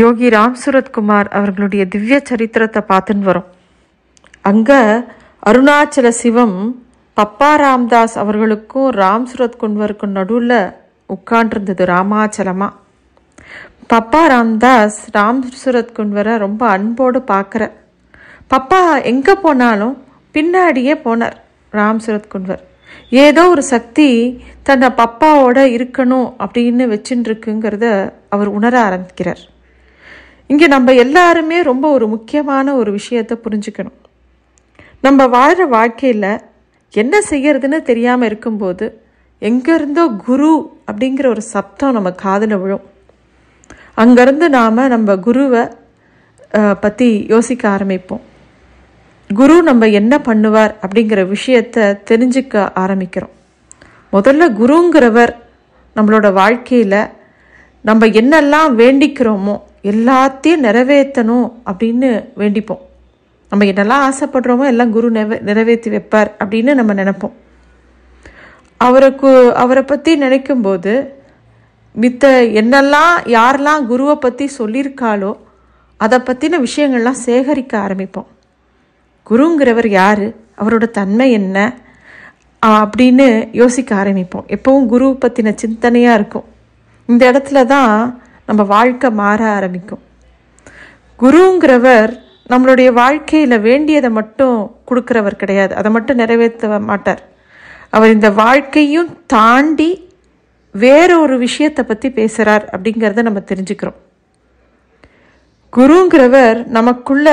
யோகி ராம் சுரத்குமார் அவர்களுடைய திவ்ய சரித்திரத்தை பார்த்துன்னு வரும் அங்கே அருணாச்சல சிவம் பப்பா ராம்தாஸ் அவர்களுக்கும் ராம் குன்வருக்கும் நடுவில் உட்காண்டிருந்தது ராமாச்சலமாக பப்பா ராம்தாஸ் ராம் குன்வரை ரொம்ப அன்போடு பார்க்குற பப்பா எங்கே போனாலும் பின்னாடியே போனார் ராம் சரத் குன்வர் ஏதோ ஒரு சக்தி தன்னை பப்பாவோட இருக்கணும் அப்படின்னு வச்சுட்டுருக்குங்கிறத அவர் உணர ஆரம்பிக்கிறார் இங்கே நம்ம எல்லாருமே ரொம்ப ஒரு முக்கியமான ஒரு விஷயத்தை புரிஞ்சுக்கணும் நம்ம வாழ்கிற வாழ்க்கையில் என்ன செய்யறதுன்னு தெரியாமல் இருக்கும்போது எங்கேருந்தோ குரு அப்படிங்கிற ஒரு சப்தம் நம்ம காதில் விழும் அங்கேருந்து நாம் நம்ம குருவை பற்றி யோசிக்க ஆரம்பிப்போம் குரு நம்ம என்ன பண்ணுவார் அப்படிங்கிற விஷயத்த தெரிஞ்சுக்க ஆரம்பிக்கிறோம் முதல்ல குருங்கிறவர் நம்மளோட வாழ்க்கையில் நம்ம என்னெல்லாம் வேண்டிக்கிறோமோ எல்லாத்தையும் நிறைவேற்றணும் அப்படின்னு வேண்டிப்போம் நம்ம என்னெல்லாம் ஆசைப்படுறோமோ எல்லாம் குரு நிறை நிறைவேற்றி வைப்பார் அப்படின்னு நம்ம நினைப்போம் அவருக்கு அவரை பற்றி நினைக்கும்போது மித்த என்னெல்லாம் யாரெல்லாம் குருவை பற்றி சொல்லியிருக்காளோ அதை பற்றின விஷயங்கள்லாம் சேகரிக்க ஆரம்பிப்போம் குருங்கிறவர் யார் அவரோட தன்மை என்ன அப்படின்னு யோசிக்க ஆரம்பிப்போம் எப்போவும் குரு பற்றின சிந்தனையாக இருக்கும் இந்த இடத்துல தான் நம்ம வாழ்க்கை மாற ஆரம்பிக்கும் குருங்கிறவர் நம்மளுடைய வாழ்க்கையில் வேண்டியதை மட்டும் கொடுக்குறவர் கிடையாது அதை மட்டும் நிறைவேற்ற மாட்டார் அவர் இந்த வாழ்க்கையும் தாண்டி வேற ஒரு விஷயத்தை பற்றி பேசுகிறார் அப்படிங்கிறத நம்ம தெரிஞ்சுக்கிறோம் குருங்கிறவர் நமக்குள்ள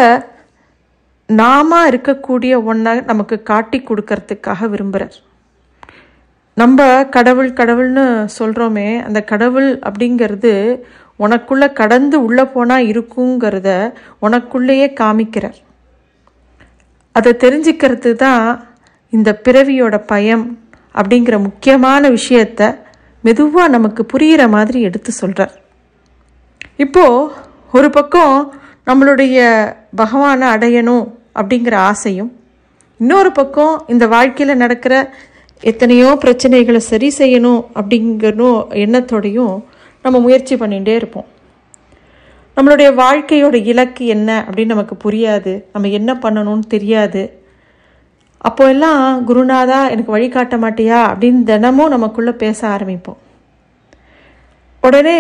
நாம இருக்கக்கூடிய ஒன்றை நமக்கு காட்டி கொடுக்கறதுக்காக விரும்புகிறார் நம்ம கடவுள் கடவுள்னு சொல்கிறோமே அந்த கடவுள் அப்படிங்கிறது உனக்குள்ளே கடந்து உள்ளே போனால் இருக்குங்கிறத உனக்குள்ளேயே காமிக்கிறார் அதை தெரிஞ்சுக்கிறது தான் இந்த பிறவியோட பயம் அப்படிங்கிற முக்கியமான விஷயத்த மெதுவாக நமக்கு புரிகிற மாதிரி எடுத்து சொல்கிறார் இப்போது ஒரு பக்கம் நம்மளுடைய பகவானை அடையணும் அப்படிங்கிற ஆசையும் இன்னொரு பக்கம் இந்த வாழ்க்கையில் நடக்கிற எத்தனையோ பிரச்சனைகளை சரி செய்யணும் அப்படிங்கணும் எண்ணத்தோடையும் நம்ம முயற்சி பண்ணிகிட்டே இருப்போம் நம்மளுடைய வாழ்க்கையோட இலக்கு என்ன அப்படின்னு நமக்கு புரியாது நம்ம என்ன பண்ணணும்னு தெரியாது அப்போ எல்லாம் குருநாதா எனக்கு வழிகாட்ட மாட்டியா அப்படின்னு தினமும் நமக்குள்ளே பேச ஆரம்பிப்போம் உடனே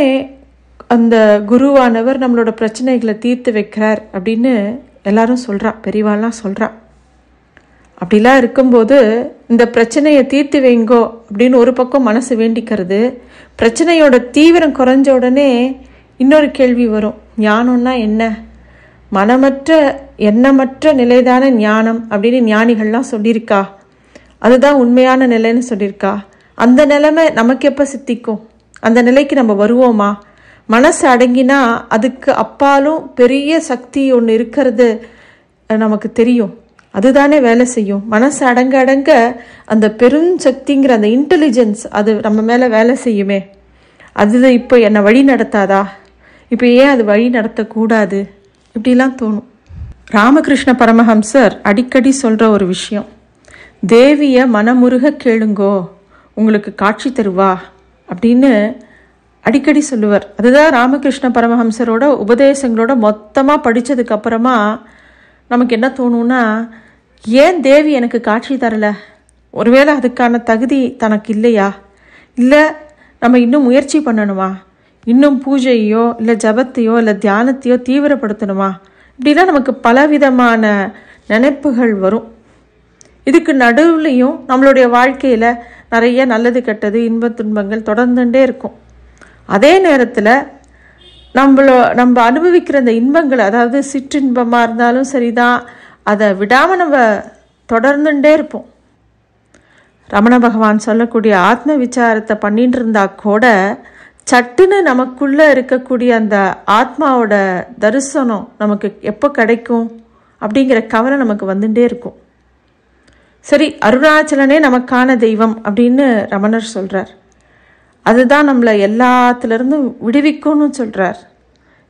அந்த குருவானவர் நம்மளோட பிரச்சனைகளை தீர்த்து வைக்கிறார் அப்படின்னு எல்லாரும் சொல்கிறா பெரியவாள்லாம் சொல்கிறா அப்படிலாம் இருக்கும்போது இந்த பிரச்சனையை தீர்த்து வைங்கோ அப்படின்னு ஒரு பக்கம் மனசு வேண்டிக்கிறது பிரச்சனையோட தீவிரம் குறைஞ்ச உடனே இன்னொரு கேள்வி வரும் ஞானம்னா என்ன மனமற்ற எண்ணமற்ற நிலைதான ஞானம் அப்படின்னு ஞானிகள்லாம் சொல்லியிருக்கா அதுதான் உண்மையான நிலைன்னு சொல்லியிருக்கா அந்த நிலைமை நமக்கு எப்போ சித்திக்கும் அந்த நிலைக்கு நம்ம வருவோமா மனசு அடங்கினா அதுக்கு அப்பாலும் பெரிய சக்தி ஒன்று இருக்கிறது நமக்கு தெரியும் அதுதானே வேலை செய்யும் மனசு அடங்க அடங்க அந்த பெரும் சக்திங்கிற அந்த இன்டெலிஜென்ஸ் அது நம்ம மேலே வேலை செய்யுமே அது இப்போ என்னை வழி நடத்தாதா இப்போ ஏன் அது வழி நடத்தக்கூடாது இப்படிலாம் தோணும் ராமகிருஷ்ண பரமஹம்சர் அடிக்கடி சொல்கிற ஒரு விஷயம் தேவியை மனமுருக கேளுங்கோ உங்களுக்கு காட்சி தருவா அப்படின்னு அடிக்கடி சொல்லுவார் அதுதான் ராமகிருஷ்ண பரமஹம்சரோட உபதேசங்களோட மொத்தமாக படித்ததுக்கு அப்புறமா நமக்கு என்ன தோணும்னா ஏன் தேவி எனக்கு காட்சி தரலை ஒருவேளை அதுக்கான தகுதி தனக்கு இல்லையா இல்லை நம்ம இன்னும் முயற்சி பண்ணணுமா இன்னும் பூஜையோ இல்லை ஜபத்தையோ இல்லை தியானத்தையோ தீவிரப்படுத்தணுமா இப்படிலாம் நமக்கு பலவிதமான நினைப்புகள் வரும் இதுக்கு நடுவுலையும் நம்மளுடைய வாழ்க்கையில் நிறைய நல்லது கெட்டது இன்ப துன்பங்கள் தொடர்ந்துட்டே இருக்கும் அதே நேரத்தில் நம்மளோ நம்ம அனுபவிக்கிற அந்த இன்பங்கள் அதாவது சிற்றின்பமாக இருந்தாலும் சரிதான் அதை விடாமல் நம்ம தொடர்ந்துட்டே இருப்போம் ரமண பகவான் சொல்லக்கூடிய ஆத்ம விசாரத்தை பண்ணிட்டு இருந்தா கூட சட்டுன்னு நமக்குள்ளே இருக்கக்கூடிய அந்த ஆத்மாவோட தரிசனம் நமக்கு எப்போ கிடைக்கும் அப்படிங்கிற கவலை நமக்கு வந்துட்டே இருக்கும் சரி அருணாச்சலனே நமக்கான தெய்வம் அப்படின்னு ரமணர் சொல்கிறார் அதுதான் நம்மளை எல்லாத்துலேருந்தும் விடுவிக்கும்னு சொல்கிறார்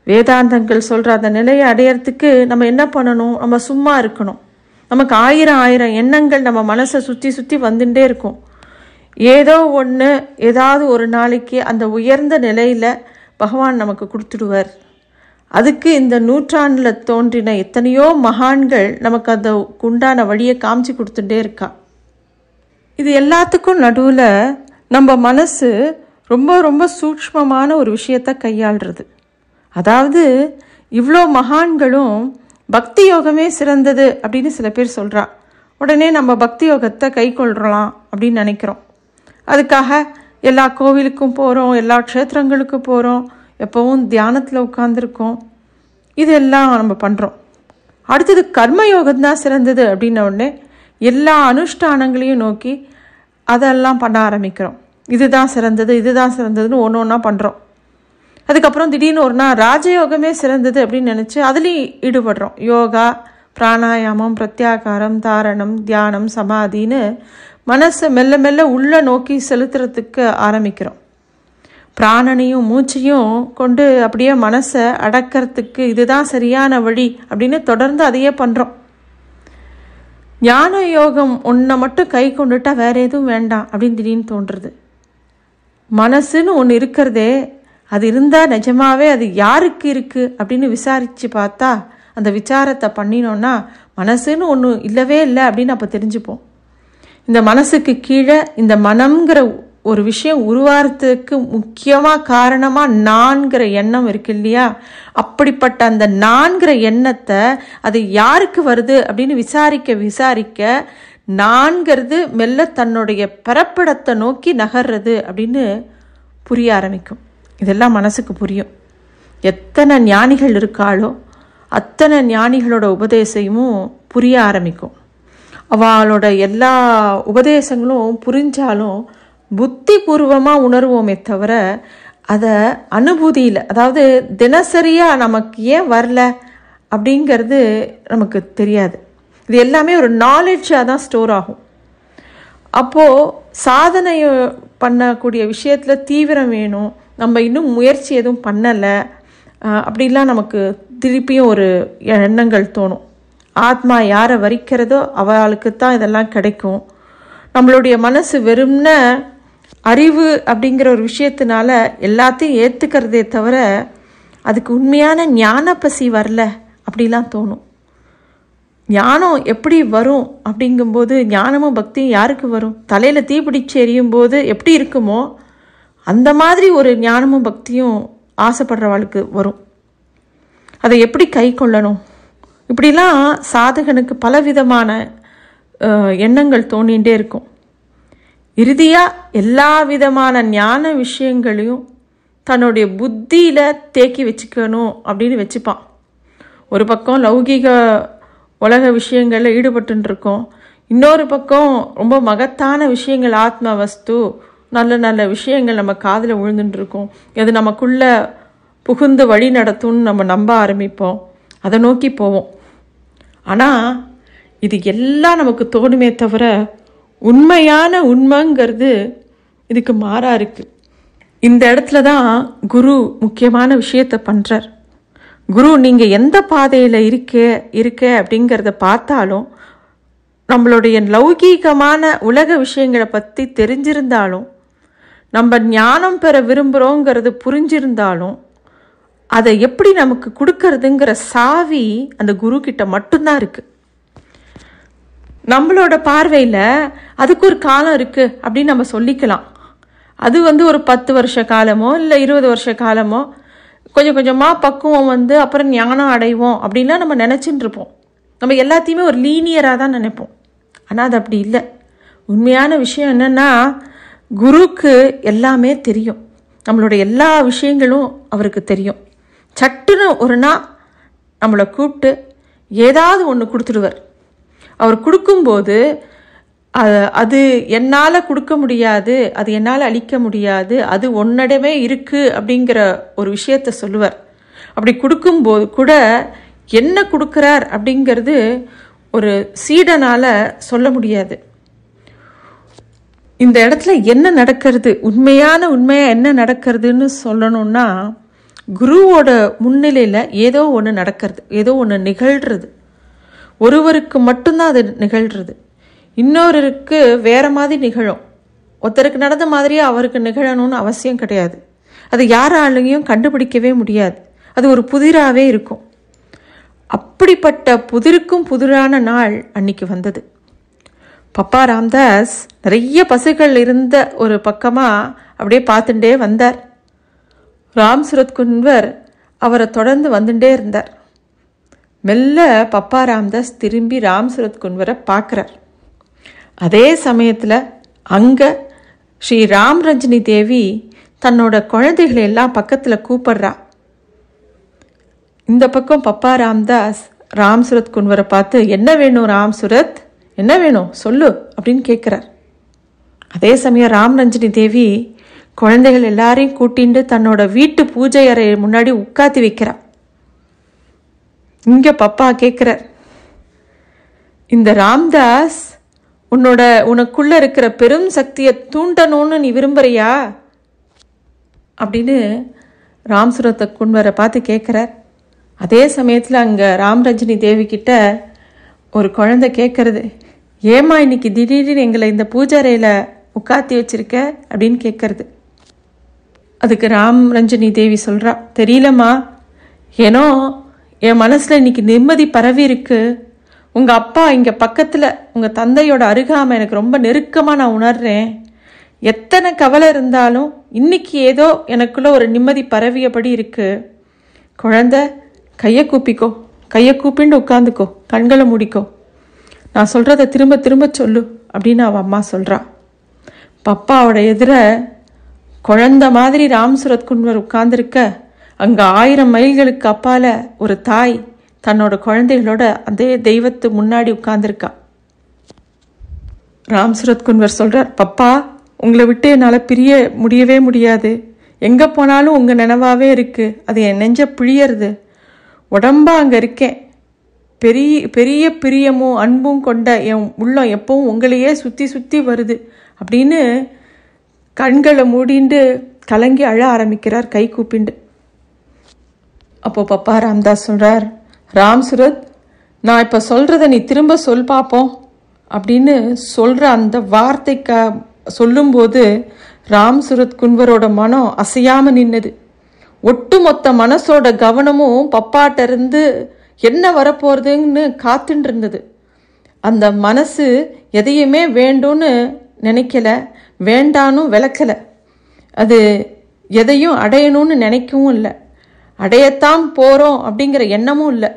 வேதாந்தங்கள் சொல்கிற அந்த நிலையை அடையிறதுக்கு நம்ம என்ன பண்ணணும் நம்ம சும்மா இருக்கணும் நமக்கு ஆயிரம் ஆயிரம் எண்ணங்கள் நம்ம மனசை சுற்றி சுற்றி வந்துட்டே இருக்கும் ஏதோ ஒன்று ஏதாவது ஒரு நாளைக்கு அந்த உயர்ந்த நிலையில் பகவான் நமக்கு கொடுத்துடுவார் அதுக்கு இந்த நூற்றாண்டில் தோன்றின எத்தனையோ மகான்கள் நமக்கு அந்த உண்டான வழியை காமிச்சு கொடுத்துட்டே இருக்கா இது எல்லாத்துக்கும் நடுவில் நம்ம மனசு ரொம்ப ரொம்ப சூக்மமான ஒரு விஷயத்தை கையாளுறது அதாவது இவ்வளோ மகான்களும் பக்தி யோகமே சிறந்தது அப்படின்னு சில பேர் சொல்கிறா உடனே நம்ம பக்தி யோகத்தை கை கொள்றலாம் அப்படின்னு நினைக்கிறோம் அதுக்காக எல்லா கோவிலுக்கும் போகிறோம் எல்லா க்ஷேத்திரங்களுக்கு போகிறோம் எப்போவும் தியானத்தில் உட்காந்துருக்கோம் இதெல்லாம் நம்ம பண்ணுறோம் அடுத்தது கர்மயோகம் தான் சிறந்தது அப்படின்ன உடனே எல்லா அனுஷ்டானங்களையும் நோக்கி அதெல்லாம் பண்ண ஆரம்பிக்கிறோம் இதுதான் சிறந்தது இதுதான் சிறந்ததுன்னு ஒன்று ஒன்றா பண்ணுறோம் அதுக்கப்புறம் திடீர்னு ஒரு நாள் ராஜயோகமே சிறந்தது அப்படின்னு நினச்சி அதுலேயும் ஈடுபடுறோம் யோகா பிராணாயாமம் பிரத்யாகாரம் தாரணம் தியானம் சமாதின்னு மனசை மெல்ல மெல்ல உள்ளே நோக்கி செலுத்துறதுக்கு ஆரம்பிக்கிறோம் பிராணனையும் மூச்சையும் கொண்டு அப்படியே மனசை அடக்கிறதுக்கு இதுதான் சரியான வழி அப்படின்னு தொடர்ந்து அதையே பண்ணுறோம் ஞான யோகம் ஒன்றை மட்டும் கை கொண்டுட்டா வேற எதுவும் வேண்டாம் அப்படின்னு திடீர்னு தோன்றுறது மனசுன்னு ஒன்று இருக்கிறதே அது இருந்தால் நிஜமாவே அது யாருக்கு இருக்குது அப்படின்னு விசாரித்து பார்த்தா அந்த விசாரத்தை பண்ணினோன்னா மனசுன்னு ஒன்று இல்லவே இல்லை அப்படின்னு அப்போ தெரிஞ்சுப்போம் இந்த மனசுக்கு கீழே இந்த மனம்ங்கிற ஒரு விஷயம் உருவாகிறதுக்கு முக்கியமாக காரணமாக நான்கிற எண்ணம் இருக்கு இல்லையா அப்படிப்பட்ட அந்த நான்கிற எண்ணத்தை அது யாருக்கு வருது அப்படின்னு விசாரிக்க விசாரிக்க நான்கிறது மெல்ல தன்னுடைய பிறப்பிடத்தை நோக்கி நகர்றது அப்படின்னு புரிய ஆரம்பிக்கும் இதெல்லாம் மனசுக்கு புரியும் எத்தனை ஞானிகள் இருக்காளோ அத்தனை ஞானிகளோட உபதேசமும் புரிய ஆரம்பிக்கும் அவளோட எல்லா உபதேசங்களும் புரிஞ்சாலும் புத்தி பூர்வமாக உணர்வோமே தவிர அதை அனுபூதியில் அதாவது தினசரியாக நமக்கு ஏன் வரல அப்படிங்கிறது நமக்கு தெரியாது இது எல்லாமே ஒரு நாலேஜாக தான் ஸ்டோர் ஆகும் அப்போது சாதனை பண்ணக்கூடிய விஷயத்தில் தீவிரம் வேணும் நம்ம இன்னும் முயற்சி எதுவும் பண்ணலை அப்படிலாம் நமக்கு திருப்பியும் ஒரு எண்ணங்கள் தோணும் ஆத்மா யாரை வரிக்கிறதோ அவளுக்கு தான் இதெல்லாம் கிடைக்கும் நம்மளுடைய மனசு வெறும்ன அறிவு அப்படிங்கிற ஒரு விஷயத்தினால எல்லாத்தையும் ஏற்றுக்கிறதே தவிர அதுக்கு உண்மையான ஞான பசி வரல அப்படிலாம் தோணும் ஞானம் எப்படி வரும் அப்படிங்கும்போது ஞானமும் பக்தியும் யாருக்கு வரும் தலையில் தீபிடிச்சு எரியும் போது எப்படி இருக்குமோ அந்த மாதிரி ஒரு ஞானமும் பக்தியும் ஆசைப்படுறவளுக்கு வரும் அதை எப்படி கை கொள்ளணும் இப்படிலாம் சாதகனுக்கு பலவிதமான எண்ணங்கள் தோணிகிட்டே இருக்கும் இறுதியாக எல்லா விதமான ஞான விஷயங்களையும் தன்னுடைய புத்தியில் தேக்கி வச்சுக்கணும் அப்படின்னு வச்சுப்பான் ஒரு பக்கம் லௌகீக உலக விஷயங்களில் ஈடுபட்டுருக்கோம் இன்னொரு பக்கம் ரொம்ப மகத்தான விஷயங்கள் ஆத்ம வஸ்து நல்ல நல்ல விஷயங்கள் நம்ம காதில் விழுந்துட்டுருக்கோம் அது நமக்குள்ளே புகுந்து வழி நடத்தும்னு நம்ம நம்ப ஆரம்பிப்போம் அதை நோக்கி போவோம் ஆனால் இது எல்லாம் நமக்கு தோணுமே தவிர உண்மையான உண்மைங்கிறது இதுக்கு மாறா இருக்குது இந்த இடத்துல தான் குரு முக்கியமான விஷயத்த பண்ணுறார் குரு நீங்கள் எந்த பாதையில் இருக்க இருக்க அப்படிங்கிறத பார்த்தாலும் நம்மளுடைய லௌகீகமான உலக விஷயங்களை பற்றி தெரிஞ்சிருந்தாலும் நம்ம ஞானம் பெற விரும்புகிறோங்கிறது புரிஞ்சிருந்தாலும் அதை எப்படி நமக்கு கொடுக்கறதுங்கிற சாவி அந்த குரு கிட்ட மட்டும்தான் இருக்குது நம்மளோட பார்வையில் அதுக்கு ஒரு காலம் இருக்குது அப்படின்னு நம்ம சொல்லிக்கலாம் அது வந்து ஒரு பத்து வருஷ காலமோ இல்லை இருபது வருஷ காலமோ கொஞ்சம் கொஞ்சமாக பக்குவம் வந்து அப்புறம் ஞானம் அடைவோம் அப்படின்லாம் நம்ம நினச்சின்னு இருப்போம் நம்ம எல்லாத்தையுமே ஒரு லீனியராக தான் நினைப்போம் ஆனால் அது அப்படி இல்லை உண்மையான விஷயம் என்னென்னா குருக்கு எல்லாமே தெரியும் நம்மளோட எல்லா விஷயங்களும் அவருக்கு தெரியும் சட்டுன்னு ஒரு நாள் நம்மளை கூப்பிட்டு ஏதாவது ஒன்று கொடுத்துடுவர் அவர் கொடுக்கும்போது அது என்னால் கொடுக்க முடியாது அது என்னால் அழிக்க முடியாது அது ஒன்னடமே இருக்குது அப்படிங்கிற ஒரு விஷயத்த சொல்லுவார் அப்படி கொடுக்கும்போது கூட என்ன கொடுக்குறார் அப்படிங்கிறது ஒரு சீடனால் சொல்ல முடியாது இந்த இடத்துல என்ன நடக்கிறது உண்மையான உண்மையாக என்ன நடக்கிறதுன்னு சொல்லணும்னா குருவோட முன்னிலையில் ஏதோ ஒன்று நடக்கிறது ஏதோ ஒன்று நிகழ்கிறது ஒருவருக்கு மட்டும்தான் அது நிகழ்கிறது இன்னொருக்கு வேறு மாதிரி நிகழும் ஒருத்தருக்கு நடந்த மாதிரியே அவருக்கு நிகழணும்னு அவசியம் கிடையாது அது யாராலையும் கண்டுபிடிக்கவே முடியாது அது ஒரு புதிராகவே இருக்கும் அப்படிப்பட்ட புதிருக்கும் புதிரான நாள் அன்னைக்கு வந்தது பப்பா ராம்தாஸ் நிறைய பசுகள் இருந்த ஒரு பக்கமாக அப்படியே பார்த்துட்டே வந்தார் ராம் சுரத் குன்வர் அவரை தொடர்ந்து வந்துட்டே இருந்தார் மெல்ல பப்பா ராம்தாஸ் திரும்பி ராம்சுரத் குன்வரை பார்க்குறார் அதே சமயத்தில் அங்கே ஸ்ரீ ராம் ரஞ்சினி தேவி தன்னோட குழந்தைகளை எல்லாம் பக்கத்தில் கூப்பிடுறா இந்த பக்கம் பப்பா ராம்தாஸ் ராம்சுரத் குன்வரை பார்த்து என்ன வேணும் ராம் சுரத் என்ன வேணும் சொல்லு அப்படின்னு கேட்குறார் அதே சமயம் ராம் ரஞ்சினி தேவி குழந்தைகள் எல்லாரையும் கூட்டிண்டு தன்னோட வீட்டு பூஜை அறை முன்னாடி உட்காத்தி வைக்கிறாள் இங்கே பப்பா கேட்குறார் இந்த ராம்தாஸ் உன்னோட உனக்குள்ளே இருக்கிற பெரும் சக்தியை தூண்டணும்னு நீ விரும்புறியா அப்படின்னு ராம்சுரத்தை குன்வரை பார்த்து கேட்குறார் அதே சமயத்தில் அங்கே தேவி கிட்ட ஒரு குழந்தை கேட்குறது ஏமா இன்னைக்கு திடீர்னு எங்களை இந்த பூஜாரையில் உட்காத்தி வச்சுருக்க அப்படின்னு கேட்குறது அதுக்கு ராம் ரஞ்சினி தேவி சொல்கிறா தெரியலம்மா ஏனோ என் மனசில் இன்னைக்கு நிம்மதி பரவி இருக்கு உங்கள் அப்பா இங்கே பக்கத்தில் உங்கள் தந்தையோட அருகாமை எனக்கு ரொம்ப நெருக்கமாக நான் உணர்றேன் எத்தனை கவலை இருந்தாலும் இன்னைக்கு ஏதோ எனக்குள்ளே ஒரு நிம்மதி பரவியபடி இருக்குது குழந்த கையை கூப்பிக்கோ கையை கூப்பிண்டு உட்காந்துக்கோ கண்களை முடிக்கோ நான் சொல்கிறத திரும்ப திரும்ப சொல்லு அப்படின்னு அவன் அம்மா சொல்கிறான் பப்பாவோட எதிர குழந்த மாதிரி ராம்சுரத் குன்வர் உட்கார்ந்துருக்க அங்கே ஆயிரம் மைல்களுக்கு அப்பால் ஒரு தாய் தன்னோட குழந்தைகளோட அதே தெய்வத்து முன்னாடி உட்கார்ந்துருக்கா ராம் சுரத் குன்வர் சொல்கிறார் பப்பா உங்களை விட்டு என்னால் பிரிய முடியவே முடியாது எங்கே போனாலும் உங்கள் நினைவாகவே இருக்குது அது என் நெஞ்ச பிழியறது உடம்பாக அங்கே இருக்கேன் பெரிய பெரிய பிரியமும் அன்பும் கொண்ட என் உள்ளம் எப்பவும் உங்களையே சுற்றி சுற்றி வருது அப்படின்னு கண்களை மூடிண்டு கலங்கி அழ ஆரம்பிக்கிறார் கை கூப்பிண்டு அப்போ பப்பா ராம்தாஸ் சொல்கிறார் ராம் சுரத் நான் இப்போ சொல்கிறத நீ திரும்ப சொல் பார்ப்போம் அப்படின்னு சொல்கிற அந்த வார்த்தைக்க சொல்லும்போது ராம் சுரத் குன்வரோட மனம் அசையாமல் நின்னது ஒட்டுமொத்த மனசோட கவனமும் பப்பாட்ட இருந்து என்ன வரப்போகிறதுன்னு காத்துட்டு இருந்தது அந்த மனசு எதையுமே வேண்டும்னு நினைக்கல வேண்டானும் விளக்கலை அது எதையும் அடையணும்னு நினைக்கவும் இல்லை அடையத்தான் போகிறோம் அப்படிங்கிற எண்ணமும் இல்லை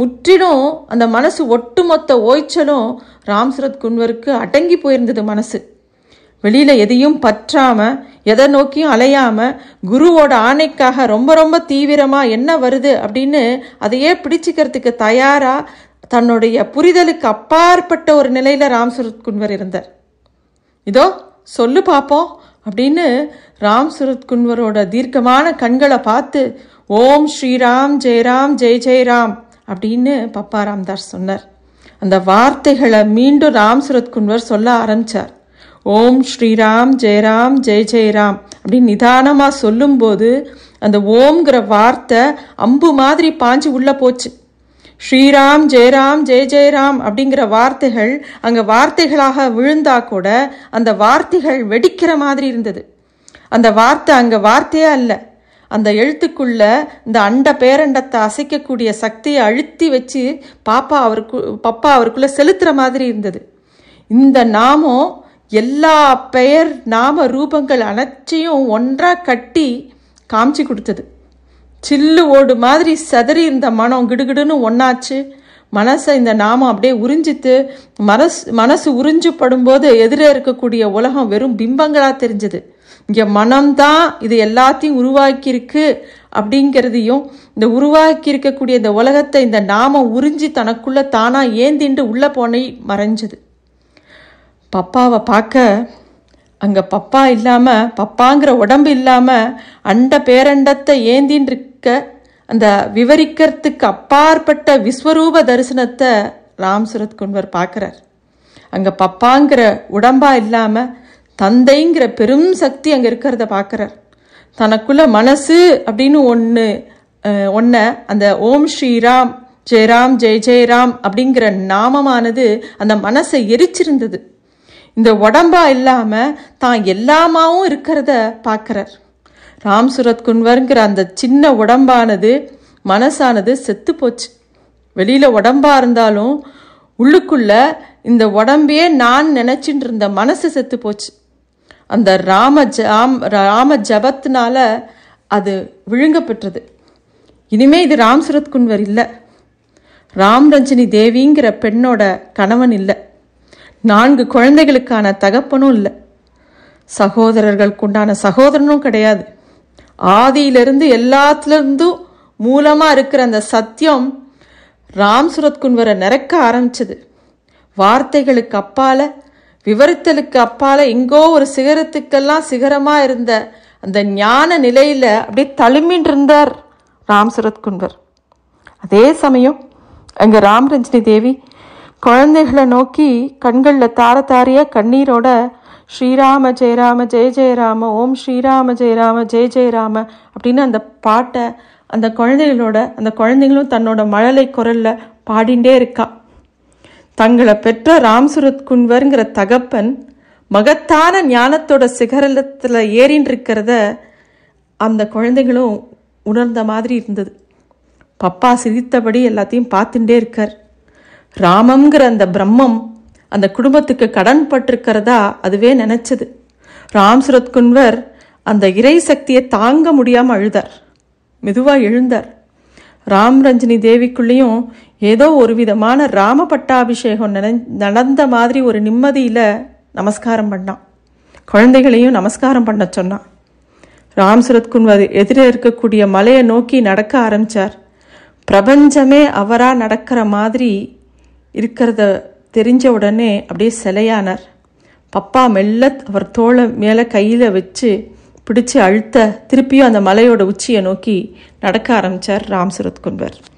முற்றிலும் அந்த மனசு ஒட்டுமொத்த ஓய்ச்சலும் ராம்சரத் குன்வருக்கு அடங்கி போயிருந்தது மனசு வெளியில் எதையும் பற்றாமல் எதை நோக்கியும் அலையாமல் குருவோட ஆணைக்காக ரொம்ப ரொம்ப தீவிரமாக என்ன வருது அப்படின்னு அதையே பிடிச்சிக்கிறதுக்கு தயாராக தன்னுடைய புரிதலுக்கு அப்பாற்பட்ட ஒரு நிலையில் ராம்சரத் குன்வர் இருந்தார் இதோ சொல்லு பார்ப்போம் அப்படின்னு ராம் சுரத் குன்வரோட தீர்க்கமான கண்களை பார்த்து ஓம் ஸ்ரீராம் ஜெயராம் ஜெய் ஜெயராம் அப்படின்னு பப்பா ராம்தாஸ் சொன்னார் அந்த வார்த்தைகளை மீண்டும் ராம் சுரத்குன்வர் குன்வர் சொல்ல ஆரம்பித்தார் ஓம் ஸ்ரீராம் ஜெயராம் ஜெய் ஜெயராம் அப்படின்னு நிதானமாக சொல்லும்போது அந்த ஓம்ங்கிற வார்த்தை அம்பு மாதிரி பாஞ்சு உள்ளே போச்சு ஸ்ரீராம் ஜெயராம் ஜெய ஜெயராம் அப்படிங்கிற வார்த்தைகள் அங்கே வார்த்தைகளாக விழுந்தா கூட அந்த வார்த்தைகள் வெடிக்கிற மாதிரி இருந்தது அந்த வார்த்தை அங்கே வார்த்தையே அல்ல அந்த எழுத்துக்குள்ள இந்த அண்ட பேரண்டத்தை அசைக்கக்கூடிய சக்தியை அழுத்தி வச்சு பாப்பா அவருக்கு பப்பா அவருக்குள்ளே செலுத்துகிற மாதிரி இருந்தது இந்த நாமம் எல்லா பெயர் நாம ரூபங்கள் அனைத்தையும் ஒன்றாக கட்டி காமிச்சு கொடுத்தது சில்லு ஓடு மாதிரி செதறி இருந்த மனம் கிடுகிடுன்னு ஒன்றாச்சு மனசை இந்த நாமம் அப்படியே உறிஞ்சித்து மனசு மனசு உறிஞ்சு போது எதிரே இருக்கக்கூடிய உலகம் வெறும் பிம்பங்களாக தெரிஞ்சது இங்கே மனம்தான் இது எல்லாத்தையும் உருவாக்கியிருக்கு அப்படிங்கிறதையும் இந்த உருவாக்கி இருக்கக்கூடிய இந்த உலகத்தை இந்த நாமம் உறிஞ்சி தனக்குள்ளே தானாக ஏந்திண்டு உள்ளே போனை மறைஞ்சது பப்பாவை பார்க்க அங்கே பப்பா இல்லாமல் பப்பாங்கிற உடம்பு இல்லாமல் அண்ட பேரண்டத்தை ஏந்தின்றிருக்க அந்த விவரிக்கிறதுக்கு அப்பாற்பட்ட விஸ்வரூப தரிசனத்தை ராம் சுரத் குன்வர் பார்க்குறார் அங்கே பப்பாங்கிற உடம்பா இல்லாமல் தந்தைங்கிற பெரும் சக்தி அங்கே இருக்கிறத பார்க்குறார் தனக்குள்ள மனசு அப்படின்னு ஒன்று ஒன்றை அந்த ஓம் ஸ்ரீராம் ஜெயராம் ஜெய் ஜெயராம் அப்படிங்கிற நாமமானது அந்த மனசை எரிச்சிருந்தது இந்த உடம்பா இல்லாமல் தான் எல்லாமாவும் இருக்கிறத பார்க்குறார் ராம் சுரத் குன்வருங்கிற அந்த சின்ன உடம்பானது மனசானது செத்து போச்சு வெளியில் உடம்பா இருந்தாலும் உள்ளுக்குள்ள இந்த உடம்பையே நான் நினச்சிட்டு இருந்த மனசு செத்து போச்சு அந்த ராம ஜாம் ராம ஜபத்தினால அது விழுங்கப்பட்டது இனிமே இது ராம் சுரத் குன்வர் இல்லை ராம் ரஞ்சினி தேவிங்கிற பெண்ணோட கணவன் இல்லை நான்கு குழந்தைகளுக்கான தகப்பனும் இல்லை சகோதரர்களுக்குண்டான சகோதரனும் கிடையாது ஆதியிலிருந்து எல்லாத்துலேருந்தும் மூலமாக இருக்கிற அந்த சத்தியம் ராம் சுரத் குன்வரை நிறக்க ஆரம்பிச்சது வார்த்தைகளுக்கு அப்பால் விவரித்தலுக்கு அப்பால் எங்கோ ஒரு சிகரத்துக்கெல்லாம் சிகரமாக இருந்த அந்த ஞான நிலையில் அப்படியே தழுமின் இருந்தார் ராம் சுரத் குன்வர் அதே சமயம் அங்கே ராம் ரஞ்சினி தேவி குழந்தைகளை நோக்கி கண்களில் தார தாரியாக கண்ணீரோட ஸ்ரீராம ஜெயராம ஜெய ஜெயராம ஓம் ஸ்ரீராம ஜெயராம ஜெய ஜெயராம அப்படின்னு அந்த பாட்டை அந்த குழந்தைகளோட அந்த குழந்தைங்களும் தன்னோட மழலை குரலில் பாடிண்டே இருக்கா தங்களை பெற்ற ராம்சுரத் குன்வருங்கிற தகப்பன் மகத்தான ஞானத்தோட சிகரத்தில் ஏறின்னு இருக்கிறத அந்த குழந்தைகளும் உணர்ந்த மாதிரி இருந்தது பப்பா சிரித்தபடி எல்லாத்தையும் பார்த்துட்டே இருக்கார் ராமங்கிற அந்த பிரம்மம் அந்த குடும்பத்துக்கு கடன் பட்டிருக்கிறதா அதுவே நினைச்சது ராம் சுரத்குன்வர் அந்த இறை சக்தியை தாங்க முடியாமல் அழுதார் மெதுவாக எழுந்தார் ராம் ரஞ்சினி தேவிக்குள்ளேயும் ஏதோ ஒரு விதமான ராம பட்டாபிஷேகம் நடந்த மாதிரி ஒரு நிம்மதியில் நமஸ்காரம் பண்ணான் குழந்தைகளையும் நமஸ்காரம் பண்ண சொன்னான் ராம் சுரத்குன்வர் எதிரே இருக்கக்கூடிய மலையை நோக்கி நடக்க ஆரம்பித்தார் பிரபஞ்சமே அவராக நடக்கிற மாதிரி இருக்கிறத தெரிஞ்ச உடனே அப்படியே சிலையானார் பப்பா மெல்ல அவர் தோலை மேலே கையில் வச்சு பிடிச்சு அழுத்த திருப்பியும் அந்த மலையோட உச்சியை நோக்கி நடக்க ஆரம்பித்தார் ராம்சரத் குன்பர்